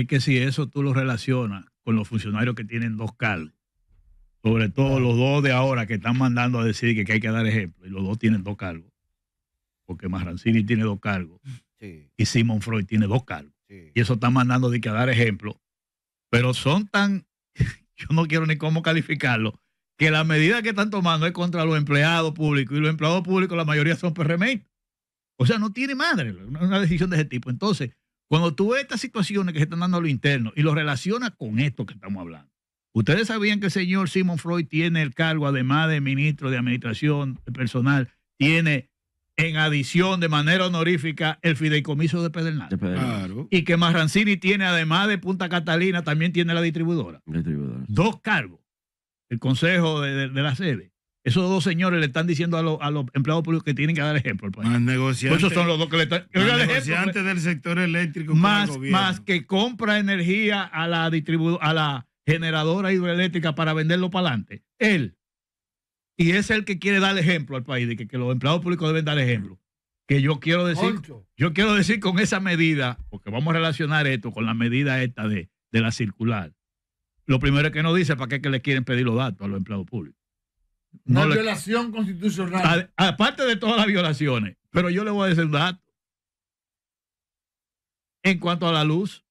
es que si eso tú lo relacionas con los funcionarios que tienen dos cargos, sobre todo los dos de ahora que están mandando a decir que, hay que dar ejemplo, y los dos tienen dos cargos, porque Marrancini tiene dos cargos y Simon Freud tiene dos cargos, y eso está mandando de que a dar ejemplo, pero son tan, yo no quiero ni cómo calificarlo, que la medida que están tomando es contra los empleados públicos, y los empleados públicos la mayoría son PRM. O sea, no tiene madre una decisión de ese tipo. Entonces, cuando tú ves estas situaciones que se están dando a lo interno y lo relacionas con esto que estamos hablando, ustedes sabían que el señor Simon Freud tiene el cargo, además de ministro de Administración Personal, tiene en adición de manera honorífica el fideicomiso de Pedernal. Y que Marrancini tiene, además de Punta Catalina, también tiene la distribuidora. Dos cargos, el consejo de la sede. Esos dos señores le están diciendo a, los empleados públicos que tienen que dar ejemplo pues. al país. Pues son los dos que le están. Negociantes pues. del sector eléctrico. Más, más que compra energía a la, a la generadora hidroeléctrica para venderlo para adelante. Él. Y es el que quiere dar ejemplo al país, de que, los empleados públicos deben dar ejemplo. Que yo quiero decir, yo quiero decir con esa medida, porque vamos a relacionar esto con la medida esta de, la circular. Lo primero que no dice para qué que le quieren pedir los datos a los empleados públicos. No violación constitucional. aparte de todas las violaciones, pero yo le voy a decir un dato. En cuanto a la luz,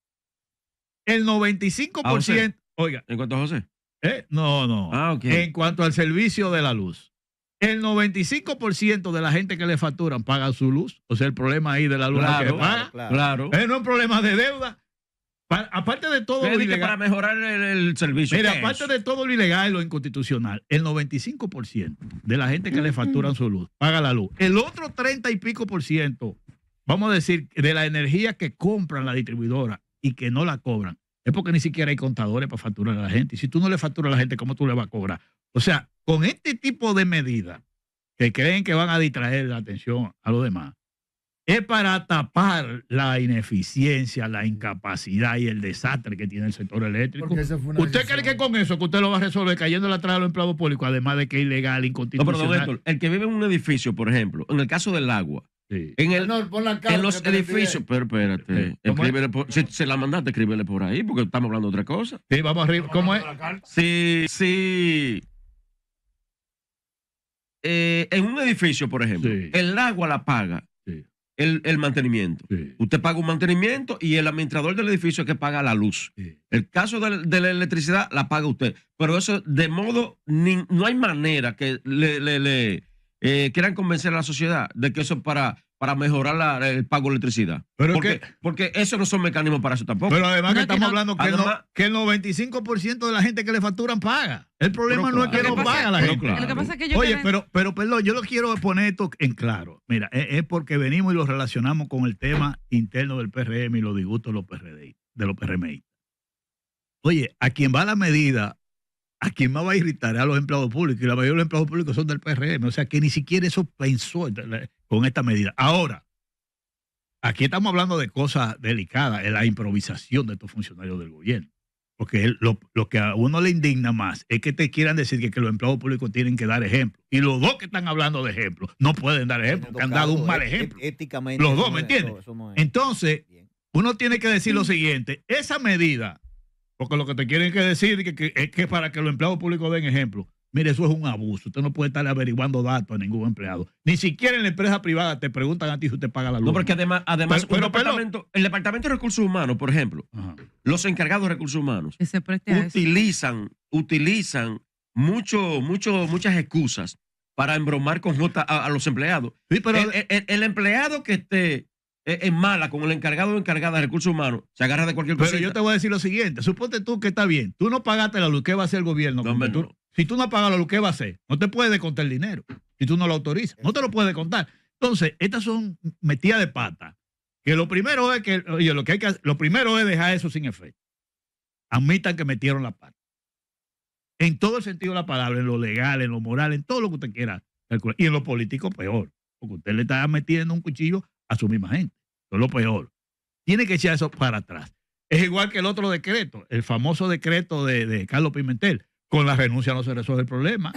el 95%. Oiga. ¿En cuanto a José? ¿Eh? No, no. Ah, En cuanto al servicio de la luz, el 95% de la gente que le facturan paga su luz. O sea, el problema ahí de la luz claro, eh, no es un problema de deuda aparte de todo lo ilegal. Para mejorar el, servicio. Mira, aparte de todo lo ilegal y lo inconstitucional, el 95% de la gente que le facturan su luz paga la luz. El otro 30 y pico por ciento, vamos a decir, de la energía que compran la distribuidora y que no la cobran, es porque ni siquiera hay contadores para facturar a la gente. Y si tú no le facturas a la gente, ¿cómo tú le vas a cobrar? O sea, con este tipo de medidas que creen que van a distraer la atención a los demás, es para tapar la ineficiencia, la incapacidad y el desastre que tiene el sector eléctrico. ¿Usted cree que con eso que usted lo va a resolver cayendo atrás de los empleados públicos, además de que es ilegal, inconstitucional? No, pero el que vive en un edificio, por ejemplo, en el caso del agua, en, los edificios, pero espérate, si se la mandaste, escríbele por ahí, porque estamos hablando de otra cosa. Sí, vamos arriba, ¿cómo es? Sí, sí. Eh, en un edificio, por ejemplo, el agua la paga el, mantenimiento. Usted paga un mantenimiento y el administrador del edificio es que paga la luz. El caso de, la electricidad la paga usted. Pero eso, de modo, no hay manera que le, eh, quieran convencer a la sociedad de que eso es para para mejorar el pago de electricidad. Pero porque, porque esos no son mecanismos para eso tampoco. Pero además que estamos hablando que, el 95% de la gente que le facturan paga. El problema no es que no paga la gente. Oye, pero, pero perdón, yo lo quiero poner esto en claro. Mira, es, porque venimos y lo relacionamos con el tema interno del PRM y los disgustos de los, PRD, de los PRMI. Oye, a quien va la medida, a quien más va a irritar a los empleados públicos. Y la mayoría de los empleados públicos son del PRM. O sea, que ni siquiera eso pensó con esta medida. Ahora, aquí estamos hablando de cosas delicadas, es la improvisación de estos funcionarios del gobierno. Porque lo, que a uno le indigna más es que te quieran decir que, los empleados públicos tienen que dar ejemplo. Y los dos que están hablando de ejemplo no pueden dar ejemplo, han dado un mal e- e- ejemplo. Éticamente. Los dos, ¿me entiendes? Entonces, uno tiene que decir lo siguiente, esa medida, porque lo que te quieren que decir es que para que los empleados públicos den ejemplo, Mire, eso es un abuso. Usted no puede estar averiguando datos a ningún empleado. Ni siquiera en la empresa privada te preguntan a ti si usted paga la luz. No, porque además, además pero, departamento, el Departamento de Recursos Humanos, por ejemplo, los encargados de recursos humanos utilizan, utilizan mucho, mucho, muchas excusas para embromar con a, los empleados. Sí, pero el, empleado que esté eh, en mala con el encargado o encargada de recursos humanos, se agarra de cualquier cosa. Pero yo te voy a decir lo siguiente, suponte tú que está bien, tú no pagaste la luz, ¿qué va a hacer el gobierno? No, tú, si tú no pagas lo que va a hacer, no te puede contar el dinero. Si tú no lo autorizas, no te lo puedes contar. Entonces, estas son metidas de pata. Que lo primero es que, lo que hay que lo primero es dejar eso sin efecto. Admitan que metieron la pata. En todo el sentido de la palabra, en lo legal, en lo moral, en todo lo que usted quiera calcular. Y en lo político, peor. Porque usted le está metiendo un cuchillo a su misma gente. Eso es lo peor. Tiene que echar eso para atrás. Es igual que el otro decreto, el famoso decreto de Carlos Pimentel. Con la renuncia no se resuelve el problema.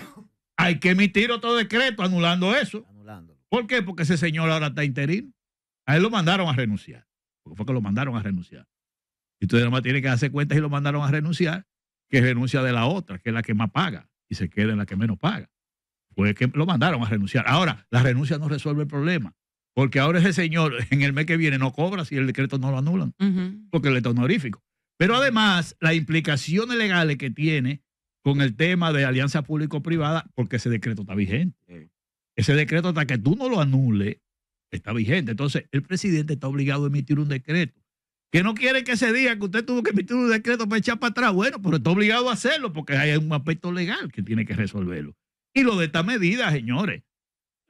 Hay que emitir otro decreto anulando eso. Anulándolo. ¿Por qué? Porque ese señor ahora está interino. A él lo mandaron a renunciar. Porque fue que lo mandaron a renunciar. Y usted nomás tiene que darse cuenta y lo mandaron a renunciar, que renuncia de la otra, que es la que más paga, y se queda en la que menos paga. Pues que lo mandaron a renunciar. Ahora, la renuncia no resuelve el problema. Porque ahora ese señor en el mes que viene no cobra si el decreto no lo anulan, porque le está honorífico. Pero además, las implicaciones legales que tiene con el tema de alianza público-privada porque ese decreto está vigente. Ese decreto hasta que tú no lo anules está vigente. Entonces, el presidente está obligado a emitir un decreto. Que no quiere que se diga que usted tuvo que emitir un decreto para echar para atrás. Bueno, pero está obligado a hacerlo porque hay un aspecto legal que tiene que resolverlo. Y lo de esta medida, señores,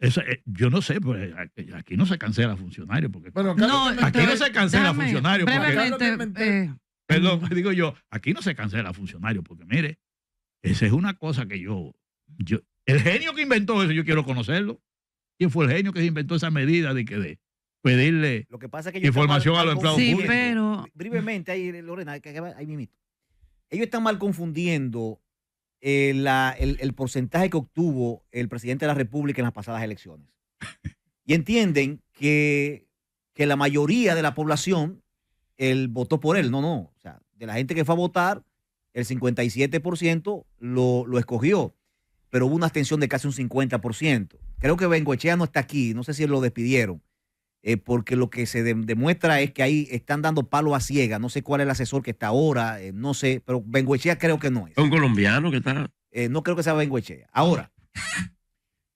eh, yo no sé, pues, aquí no se cancela funcionario. Porque, aquí no se cancela a funcionario. Eh. perdón, digo yo, aquí no se cancela funcionario porque mire, esa es una cosa que yo, yo, el genio que inventó eso, yo quiero conocerlo. ¿Quién fue el genio que se inventó esa medida de que de pedirle lo que pasa información a los empleados sí, Pero... Brevemente, ahí, Lorena, ahí mismo. Ellos están mal confundiendo eh, el, porcentaje que obtuvo el presidente de la República en las pasadas elecciones. Y entienden que, la mayoría de la población votó por él. No, no. O sea, de la gente que fue a votar, el 57% lo, lo escogió, pero hubo una abstención de casi un 50%. Creo que Benguechea no está aquí, no sé si lo despidieron, eh, porque lo que se demuestra es que ahí están dando palo a ciega. No sé cuál es el asesor que está ahora, eh, no sé, pero Benguechea creo que no es. ¿Es un colombiano que está? Eh, no creo que sea Benguechea. Ahora,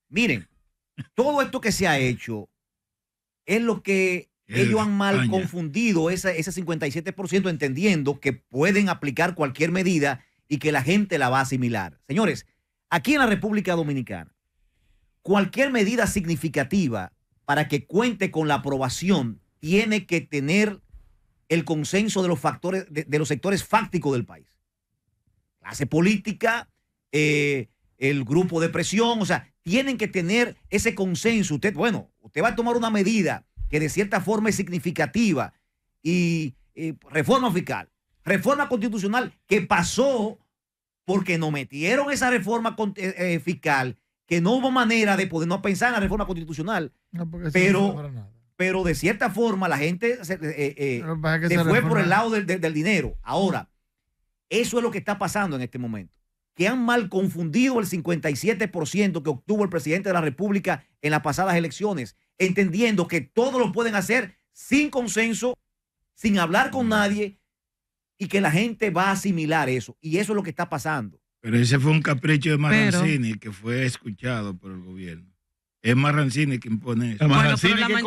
miren, todo esto que se ha hecho es lo que ellos han mal confundido ese, ese 57% entendiendo que pueden aplicar cualquier medida y que la gente la va a asimilar. Señores, aquí en la República Dominicana, cualquier medida significativa para que cuente con la aprobación tiene que tener el consenso de los factores, de, los sectores fácticos del país. Clase política, eh, el grupo de presión, o sea, tienen que tener ese consenso. Usted, bueno, usted va a tomar una medida que de cierta forma es significativa y eh, reforma fiscal, reforma constitucional que pasó porque no metieron esa reforma eh, eh, fiscal que no hubo manera de poder... ...no pensar en la reforma constitucional. pero, de cierta forma la gente se, fue por el lado del, del dinero. Ahora, eso es lo que está pasando en este momento que han mal confundido el 57% que obtuvo el presidente de la República en las pasadas elecciones entendiendo que todo lo pueden hacer sin consenso, sin hablar con nadie y que la gente va a asimilar eso. Y eso es lo que está pasando. Pero ese fue un capricho de Marrancini que fue escuchado por el gobierno. Es Marrancini quien pone eso. Marrancini, que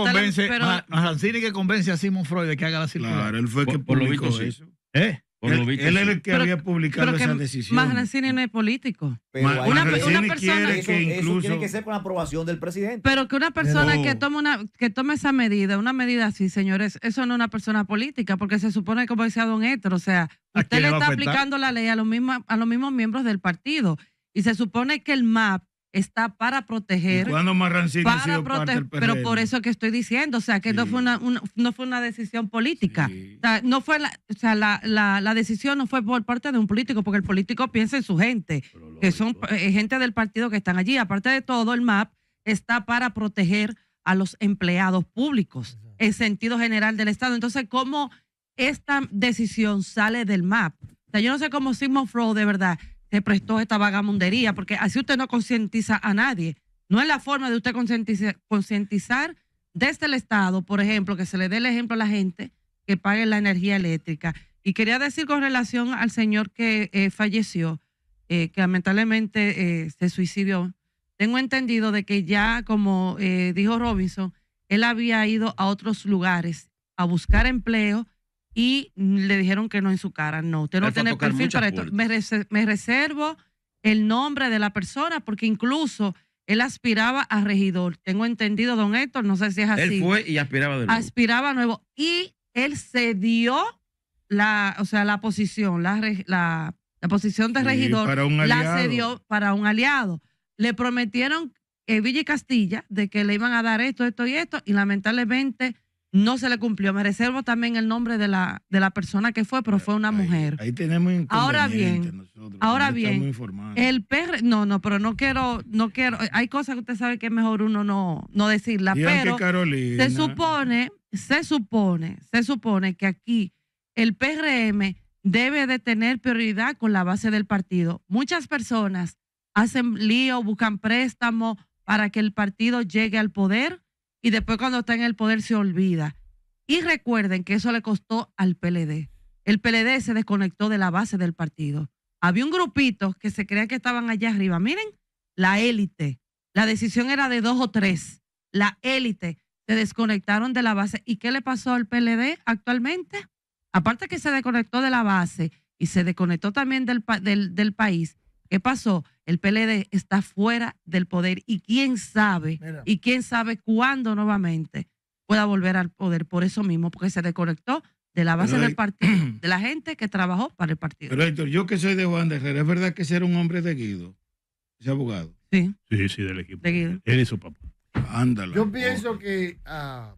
convence, a Simon Freud de que haga la circular Claro, él fue por, que publicó eso. ¿Eh? Él, es el que había publicado esa decisión. no es político. Pero una, persona, que incluso... tiene que ser con la aprobación del presidente. Pero que una persona que tome una que tome esa medida, una medida así, señores, eso no es una persona política, porque se supone como decía Don Héctor, o sea, usted le está aplicando la ley a los mismos a los mismos miembros del partido y se supone que el MAP está para proteger. para Pero por eso que estoy diciendo, o sea, que no, fue una, no fue una decisión política. O sea, no fue la, decisión no fue por parte de un político, porque el político piensa en su gente, que son eh, gente del partido que están allí. Aparte de todo, el MAP está para proteger a los empleados públicos en sentido general del Estado. Entonces, ¿cómo esta decisión sale del MAP? O sea, yo no sé cómo Sigmund Freud, de verdad, se prestó esta vagamundería, porque así usted no concientiza a nadie. No es la forma de usted concientizar desde el Estado, por ejemplo, que se le dé el ejemplo a la gente que pague la energía eléctrica. Y quería decir con relación al señor que eh, falleció, eh, que lamentablemente eh, se suicidió. Tengo entendido de que ya, como dijo Robinson, él había ido a otros lugares a buscar empleo y le dijeron que no en su cara. No, usted no tiene perfil para esto. Me, reservo, el nombre de la persona porque incluso él aspiraba a regidor. Tengo entendido, don Héctor, no sé si es así. Él fue y aspiraba de nuevo. Aspiraba nuevo. Y él cedió la, o sea, la posición, la, posición de regidor. Para un La cedió para un aliado. Le prometieron a eh, Villa y Castilla de que le iban a dar esto, esto y esto, y lamentablemente no se le cumplió. Me reservo también el nombre de la, de la persona que fue, pero fue una mujer. Ahí tenemos Ahora bien, ahora bien, el PRM... no, no, pero no quiero, no quiero, hay cosas que usted sabe que es mejor uno no, no decirla, pero se supone, se supone, se supone que aquí el PRM debe de tener prioridad con la base del partido. Muchas personas hacen lío, buscan préstamo para que el partido llegue al poder y después cuando está en el poder se olvida. Y recuerden que eso le costó al PLD. El PLD se desconectó de la base del partido. Había un grupito que se creía que estaban allá arriba. Miren, la élite. La decisión era de dos o tres. La élite se desconectaron de la base. ¿Y qué le pasó al PLD actualmente? Aparte que se desconectó de la base y se desconectó también del, del país, ¿Qué pasó? El PLD está fuera del poder y quién sabe, y quién sabe cuándo nuevamente pueda volver al poder por eso mismo, porque se desconectó de la base del partido, de la gente que trabajó para el partido. Pero Héctor, yo que soy de Juan de Herrera, ¿es verdad que ese un hombre de Guido, ese abogado? Sí. Sí, sí, del equipo. De Guido. su papá. Ándalo. Yo pienso que... Ah,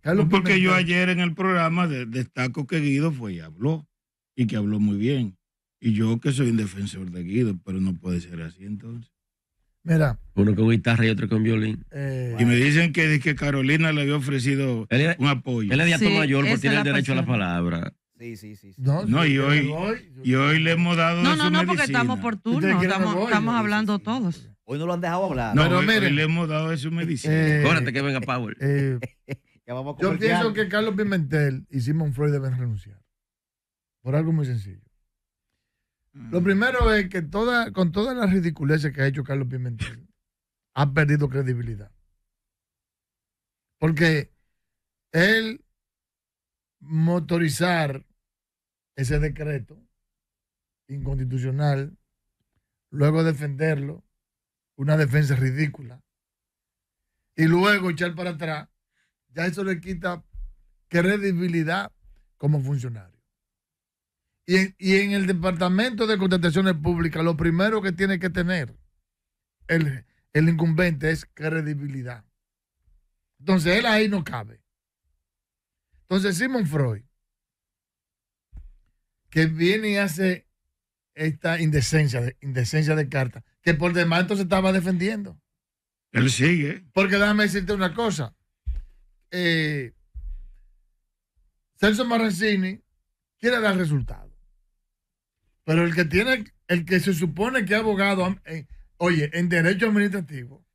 Carlos porque yo ayer en el programa destaco que Guido fue y habló, y que habló muy bien. Y yo que soy un defensor de Guido, pero no puede ser así entonces. Mira. Uno con guitarra y otro con violín. Eh, y me dicen que, que, Carolina le había ofrecido un apoyo. Él es de sí, mayor porque tiene el derecho a la palabra. Sí, sí, sí. No, y, hoy, y hoy le hemos dado. No, no, no, porque estamos por turno. Estamos, estamos hablando todos. Hoy no lo han dejado hablar. No, pero hoy, le hemos dado eso su medicina. Eh, que venga Power. Eh, yo pienso que Carlos Pimentel y Simon Freud deben renunciar. Por algo muy sencillo. Lo mm. primero es que toda, con todas las ridiculeces que ha hecho Carlos Pimentel, ha perdido credibilidad. Porque él motorizar ese decreto inconstitucional, luego defenderlo, una defensa ridícula, y luego echar para atrás, ya eso le quita credibilidad como funcionario. Y en, el Departamento de Contrataciones Públicas, lo primero que tiene que tener el, incumbente es credibilidad. Entonces él ahí no cabe. Entonces Simon Freud, que viene y hace esta indecencia de, indecencia de carta, que por demás entonces estaba defendiendo. Él sigue. Porque déjame decirte una cosa. Eh, Celso Marrancini quiere dar resultados. Pero el que tiene, el que se supone que es abogado, eh, oye, en derecho administrativo,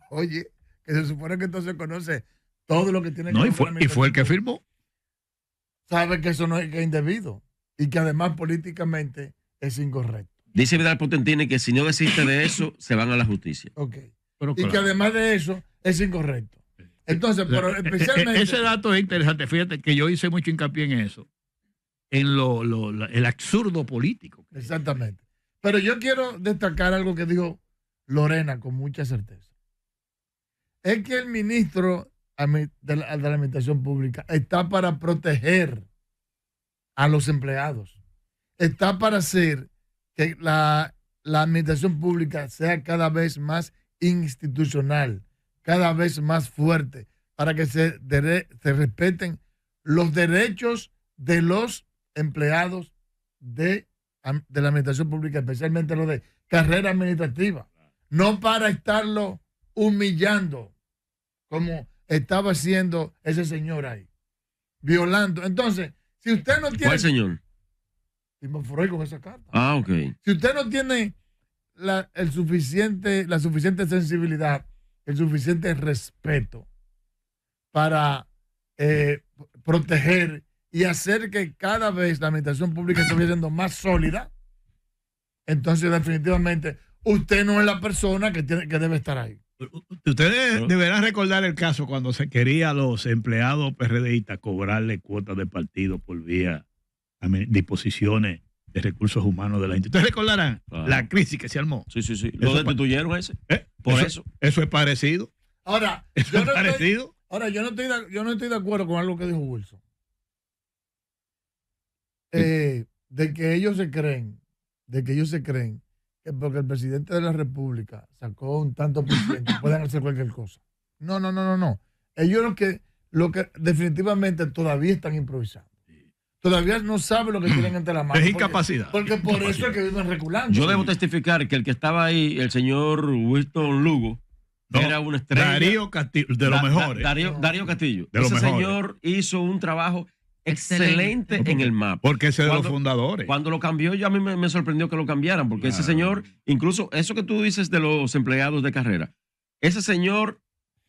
oye, que se supone que entonces conoce todo lo que tiene no, que y fue, y fue el que firmó. Sabe que eso no es, que indebido y que además políticamente es incorrecto. Dice Vidal Potentini que si no desiste de eso, se van a la justicia. Ok. Pero y que además de eso, es incorrecto. Entonces, pero eh, eh, especialmente. ese dato es interesante. Fíjate que yo hice mucho hincapié en eso en lo, el absurdo político. Exactamente. Pero yo quiero destacar algo que dijo Lorena con mucha certeza. Es que el ministro de la, Administración Pública está para proteger a los empleados. Está para hacer que la, la Administración Pública sea cada vez más institucional, cada vez más fuerte, para que se, se respeten los derechos de los empleados de, de la administración pública, especialmente los de carrera administrativa. No para estarlo humillando como estaba haciendo ese señor ahí, violando. Entonces, si usted no tiene... ¿Cuál señor? esa carta. Ah, Si usted no tiene la, el suficiente, la suficiente sensibilidad, el suficiente respeto para eh, proteger y hacer que cada vez la administración pública estuviera siendo más sólida, entonces definitivamente usted no es la persona que, tiene, que debe estar ahí. Ustedes deberán recordar el caso cuando se quería a los empleados PRDistas cobrarle cuotas de partido por vía disposiciones de recursos humanos de la institución. Ustedes recordarán la crisis que se armó. Sí, sí, sí. Lo destituyeron ese. Eh, por eso, eso, es parecido. Ahora, ahora, yo yo no estoy de acuerdo con algo que dijo Wilson. Eh, de que ellos se creen, de que ellos se creen que porque el presidente de la República sacó un tanto por ciento, pueden hacer cualquier cosa. No, no, no, no, no. Ellos lo que, lo que definitivamente todavía están improvisando. Todavía no saben lo que tienen ante la mano. Es incapacidad. Porque, por eso es que viven reculando. Yo debo testificar que el que estaba ahí, el señor Wilton Lugo, era un estrella. Darío Castillo, de los mejores. Darío, Castillo. Ese señor hizo un trabajo excelente en el mapa. Porque ese es de los fundadores. Cuando lo cambió, yo a mí me, sorprendió que lo cambiaran, porque ese señor, incluso eso que tú dices de los empleados de carrera, ese señor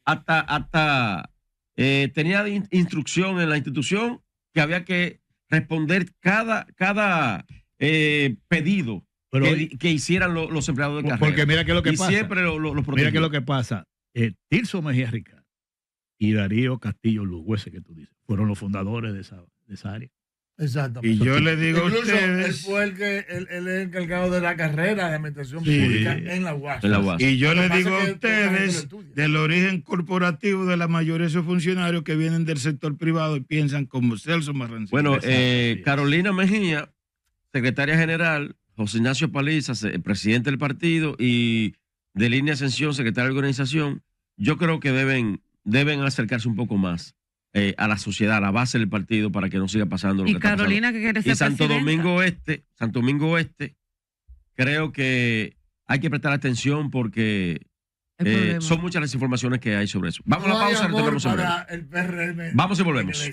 hasta, hasta eh, tenía instrucción en la institución que había que responder cada, cada eh, pedido que, hicieran los empleados de carrera. Porque mira que lo que pasa. Siempre lo, mira que lo que pasa. Eh, Tirso Mejía Rica y Darío Castillo Lugo, ese que tú dices fueron los fundadores de esa, área. Exactamente. Y yo le digo ustedes. Él fue el que él, encargado de la carrera de administración pública en la UAS. Y yo le digo a ustedes del origen corporativo de la mayoría de esos funcionarios que vienen del sector privado y piensan como Celso Marrancilla Bueno, eh, Carolina Mejía, secretaria general, José Ignacio Paliza, presidente del partido, y de Línea Ascensión, secretaria de organización, yo creo que deben, deben acercarse un poco más eh, a la sociedad, a la base del partido, para que no siga pasando lo que Carolina, está pasando. y Santo Domingo Este, Santo Domingo Este, creo que hay que prestar atención porque eh, son muchas las informaciones que hay sobre eso. Vamos a la pausa, el Vamos y volvemos.